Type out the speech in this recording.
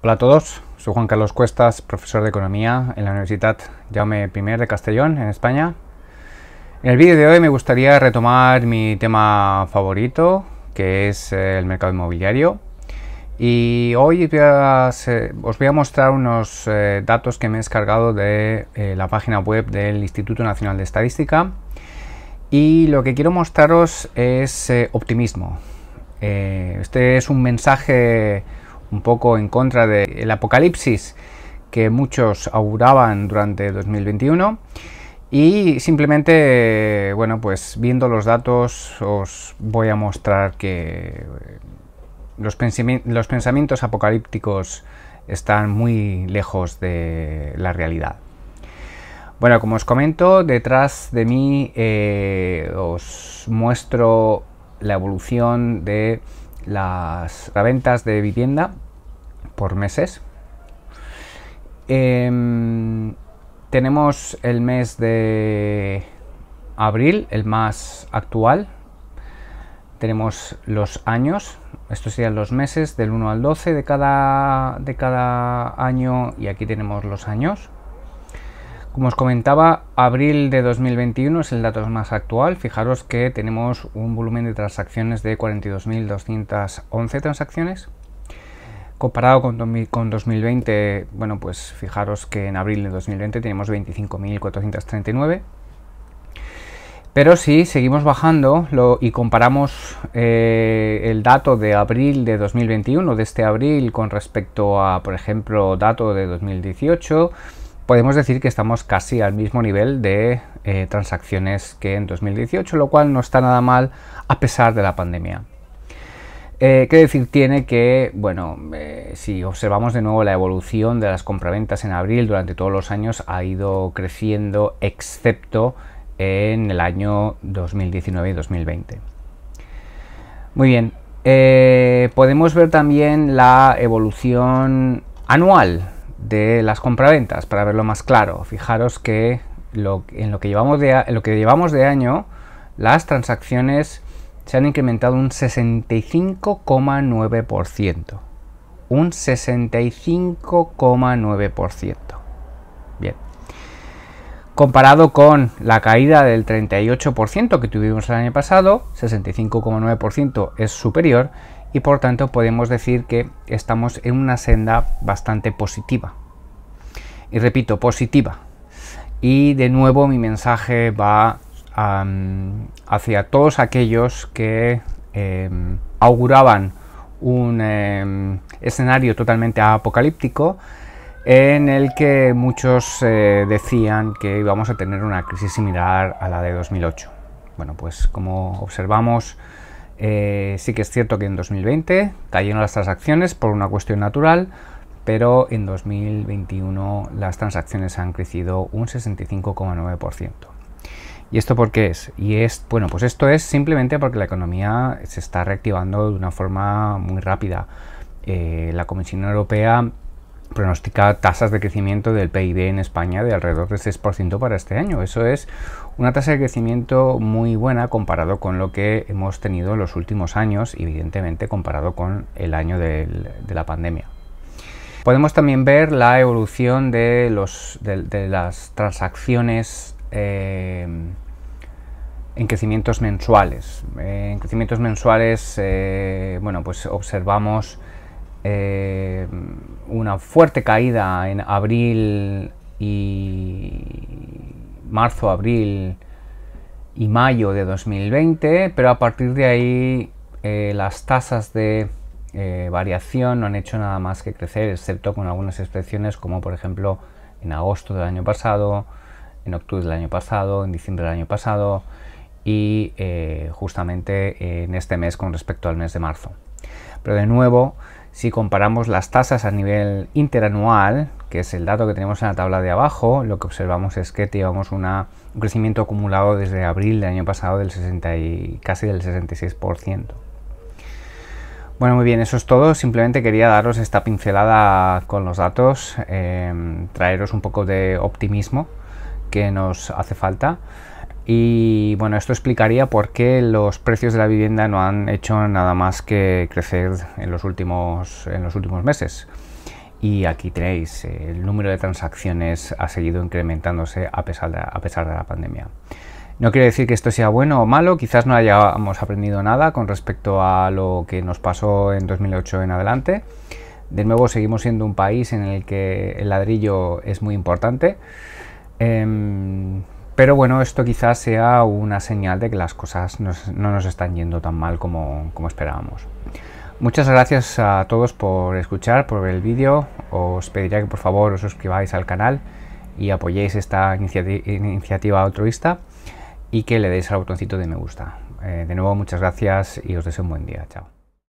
Hola a todos, soy Juan Carlos Cuestas, profesor de Economía en la Universidad Jaume I de Castellón, en España. En el vídeo de hoy me gustaría retomar mi tema favorito, que es eh, el mercado inmobiliario. Y hoy os voy a mostrar unos eh, datos que me he descargado de eh, la página web del Instituto Nacional de Estadística. Y lo que quiero mostraros es optimismo. este es un mensaje un poco en contra del apocalipsis que muchos auguraban durante 2021 y simplemente bueno pues viendo los datos os voy a mostrar que eh, los, pensamientos apocalípticos están muy lejos de la realidad bueno como os comento detrás de mí eh, os muestro la evolución de las ventas de vivienda por meses. Em, tenemos el mes de abril, el más actual. Tenemos los años, estos serían los meses del 1 al 12 de cada, de cada año y aquí tenemos los años. Como os comentaba, abril de 2021 es el dato más actual. Fijaros que tenemos un volumen de transacciones de 42.211 transacciones. Comparado con, 2020, bueno, pues fijaros que en abril de 2020 tenemos 25.439. Pero si seguimos bajando y comparamos eh, el dato de abril de 2021, de este abril, con respecto a, por ejemplo, dato de 2018, podemos decir que estamos casi al mismo nivel de eh, transacciones que en 2018, lo cual no está nada mal a pesar de la pandemia. Eh, ¿Qué decir tiene que, bueno, eh, si observamos de nuevo la evolución de las compraventas en abril durante todos los años ha ido creciendo, excepto en el año 2019 y 2020. Muy bien, eh, podemos ver también la evolución anual de las compraventas para verlo más claro. Fijaros que, lo, en, lo que llevamos en lo que llevamos de año, las transacciones se han incrementado un 65,9%. Un 65,9%. Bien. Comparado con la caída del 38% que tuvimos el año pasado, 65,9% es superior y por tanto podemos decir que estamos en una senda bastante positiva. Y repito, positiva. Y de nuevo mi mensaje va hacia todos aquellos que em, auguraban un em, escenario totalmente apocalíptico en el que muchos eh, decían que íbamos a tener una crisis similar a la de 2008. Bueno, pues como observamos, eh, sí que es cierto que en 2020 cayeron las transacciones por una cuestión natural, pero en 2021 las transacciones han crecido un 65,9%. ¿Y esto por qué es? Y es, bueno, pues esto es simplemente porque la economía se está reactivando de una forma muy rápida. Eh, la Comisión Europea pronostica tasas de crecimiento del PIB en España de alrededor del 6% para este año. Eso es una tasa de crecimiento muy buena comparado con lo que hemos tenido en los últimos años, evidentemente comparado con el año de la pandemia. Podemos también ver la evolución de, de las transacciones Em, en crecimientos mensuales. Eh, en crecimientos mensuales, eh, bueno, pues observamos eh, una fuerte caída en abril y marzo, abril y mayo de 2020, pero a partir de ahí las tasas de variación no han hecho nada más que crecer, excepto con algunas excepciones como por ejemplo en agosto del año pasado, en octubre del año pasado, en diciembre del año pasado y eh, justamente eh, en este mes con respecto al mes de marzo. Pero de nuevo, si comparamos las tasas a nivel interanual, que es el dato que tenemos en la tabla de abajo, lo que observamos es que llevamos un crecimiento acumulado desde abril del año pasado del 60 casi del 66%. Bueno, muy bien, eso es todo. Simplemente quería daros esta pincelada con los datos, eh, traeros un poco de optimismo que nos hace falta. Y bueno, esto explicaría por qué los precios de la vivienda no han hecho nada más que crecer en los últimos, en los últimos meses. Y aquí tenéis, eh, el número de transacciones ha seguido incrementándose a pesar, de, a pesar de la pandemia. No quiere decir que esto sea bueno o malo, quizás no hayamos aprendido nada con respecto a lo que nos pasó en 2008 en adelante. De nuevo, seguimos siendo un país en el que el ladrillo es muy importante. Em, pero bueno, esto quizás sea una señal de que las cosas no nos están yendo tan mal como, esperábamos. Muchas gracias a todos por escuchar, por ver el vídeo. Os pediría que por favor os suscribáis al canal y apoyéis esta iniciativa altruista y que le deis al botoncito de me gusta. Eh, de nuevo, muchas gracias y os deseo un buen día. Chao.